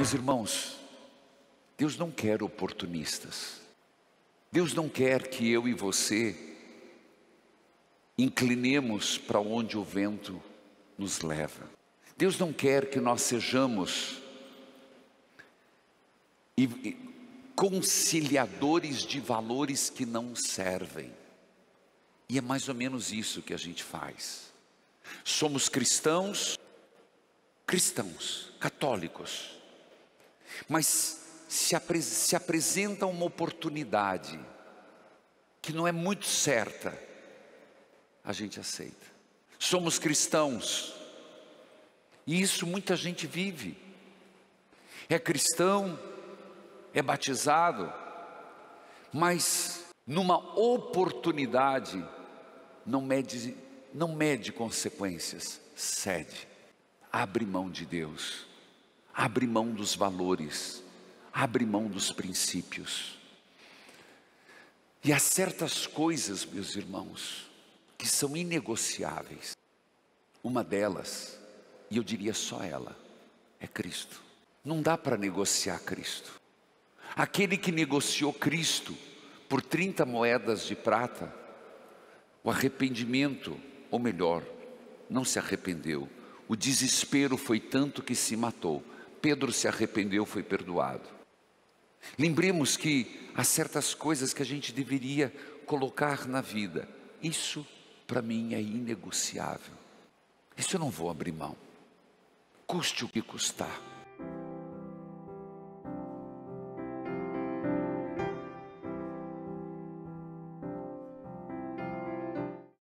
Meus irmãos, Deus não quer oportunistas. Deus não quer que eu e você inclinemos para onde o vento nos leva. Deus não quer que nós sejamos conciliadores de valores que não servem. E é mais ou menos isso que a gente faz. Somos cristãos, cristãos, católicos mas se, apres se apresenta uma oportunidade que não é muito certa, a gente aceita. Somos cristãos, e isso muita gente vive. É cristão, é batizado, mas numa oportunidade não mede, não mede consequências, cede, abre mão de Deus abre mão dos valores, abre mão dos princípios. E há certas coisas, meus irmãos, que são inegociáveis. Uma delas, e eu diria só ela, é Cristo. Não dá para negociar Cristo. Aquele que negociou Cristo por 30 moedas de prata, o arrependimento, ou melhor, não se arrependeu. O desespero foi tanto que se matou. Pedro se arrependeu, foi perdoado. Lembremos que há certas coisas que a gente deveria colocar na vida. Isso para mim é inegociável. Isso eu não vou abrir mão. Custe o que custar.